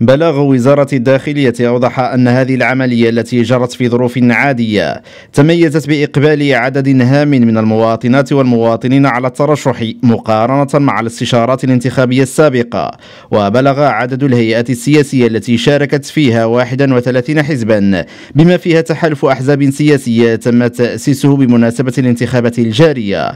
بلاغ وزارة الداخلية أوضح أن هذه العملية التي جرت في ظروف عادية تميزت بإقبال عدد هام من المواطنات والمواطنين على الترشح مقارنة مع الاستشارات الانتخابية السابقة وبلغ عدد الهيئات السياسية التي شاركت فيها 31 حزبا بما فيها تحالف أحزاب سياسية تم تأسيسه بمناسبة الانتخابات الجارية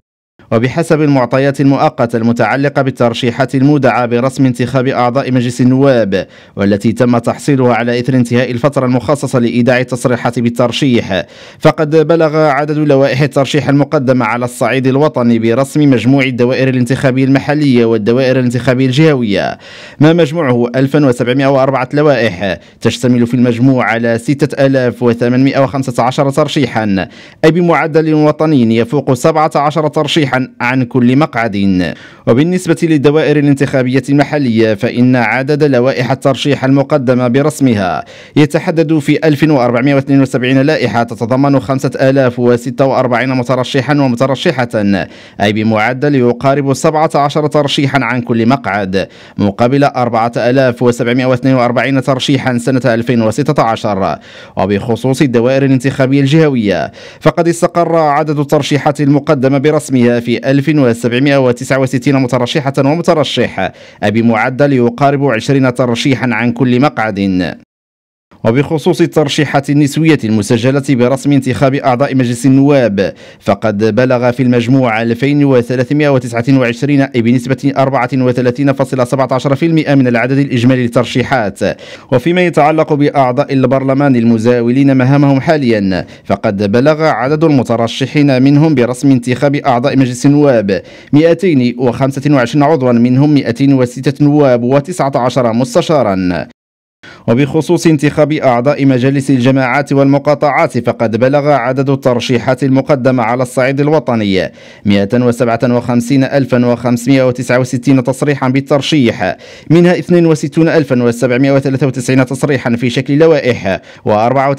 وبحسب المعطيات المؤقتة المتعلقة بالترشيحات المودعة برسم انتخاب أعضاء مجلس النواب والتي تم تحصيلها على إثر انتهاء الفترة المخصصة لإيداع التصريحات بالترشيح فقد بلغ عدد لوائح الترشيح المقدمة على الصعيد الوطني برسم مجموع الدوائر الانتخابية المحلية والدوائر الانتخابية الجهوية ما مجموعه 1704 لوائح تشتمل في المجموع على 6815 ترشيحا أي بمعدل وطني يفوق 17 ترشيحا عن كل مقعد وبالنسبة للدوائر الانتخابية المحلية فإن عدد لوائح الترشيح المقدمة برسمها يتحدد في 1472 لائحة تتضمن 5046 مترشحا ومترشحة أي بمعدل يقارب 17 ترشيحا عن كل مقعد مقابل 4742 ترشيحا سنة 2016 وبخصوص الدوائر الانتخابية الجهوية فقد استقر عدد الترشيحات المقدمة برسمها في 1769 مترشحة ومترشح بمعدل يقارب 20 ترشيحا عن كل مقعد وبخصوص الترشيحات النسوية المسجلة برسم انتخاب أعضاء مجلس النواب فقد بلغ في المجموع 2329 أي بنسبة 34.17% من العدد الإجمالي للترشيحات وفيما يتعلق بأعضاء البرلمان المزاولين مهامهم حاليا فقد بلغ عدد المترشحين منهم برسم انتخاب أعضاء مجلس النواب 225 عضوا منهم 206 نواب و19 مستشارا وبخصوص انتخاب أعضاء مجالس الجماعات والمقاطعات فقد بلغ عدد الترشيحات المقدمة على الصعيد الوطني 157569 تصريحا بالترشيح منها 62793 تصريحا في شكل لوائح و94776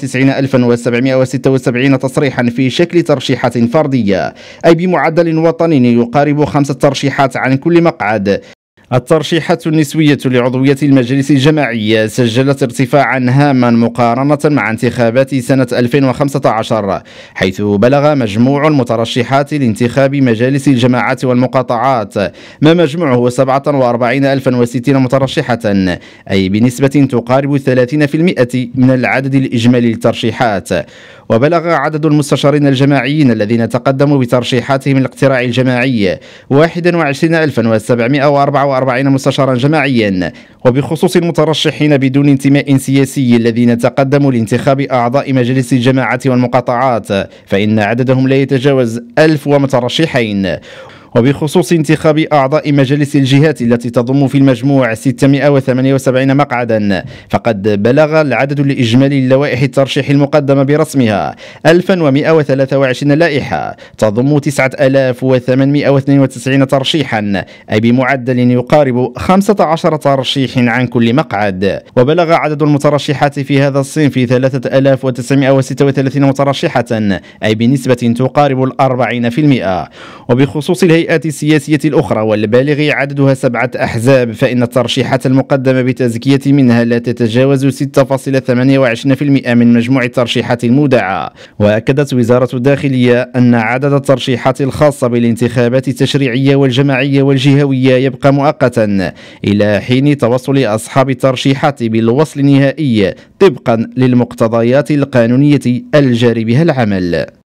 تصريحا في شكل ترشيحات فردية أي بمعدل وطني يقارب خمس ترشيحات عن كل مقعد الترشيحات النسوية لعضوية المجلس الجماعي سجلت ارتفاعا هاما مقارنة مع انتخابات سنة 2015 حيث بلغ مجموع المترشحات لانتخاب مجالس الجماعات والمقاطعات ما مجموعه 47060 مترشحة أي بنسبة تقارب 30% من العدد الإجمالي للترشيحات وبلغ عدد المستشارين الجماعيين الذين تقدموا بترشيحاتهم الاقتراع الجماعي 21744 مستشارا جماعيا وبخصوص المترشحين بدون انتماء سياسي الذين تقدموا لانتخاب أعضاء مجلس الجماعات والمقاطعات فإن عددهم لا يتجاوز 1000 ومترشحين وبخصوص انتخاب أعضاء مجالس الجهات التي تضم في المجموع 678 مقعدا فقد بلغ العدد الإجمالي للوائح الترشيح المقدمة برسمها 1123 لائحة تضم 9892 ترشيحا أي بمعدل يقارب 15 ترشيح عن كل مقعد وبلغ عدد المترشحات في هذا الصنف 3936 مترشحة أي بنسبة تقارب الأربعين في المئة وبخصوص الهيئات السياسية الأخرى والبالغ عددها سبعة أحزاب فإن الترشيحات المقدمة بتزكية منها لا تتجاوز 6.28% من مجموع الترشيحات المودعة وأكدت وزارة الداخلية أن عدد الترشيحات الخاصة بالانتخابات التشريعية والجماعية والجهوية يبقى مؤقتا إلى حين توصل أصحاب الترشيحات بالوصل النهائي طبقا للمقتضيات القانونية الجاري بها العمل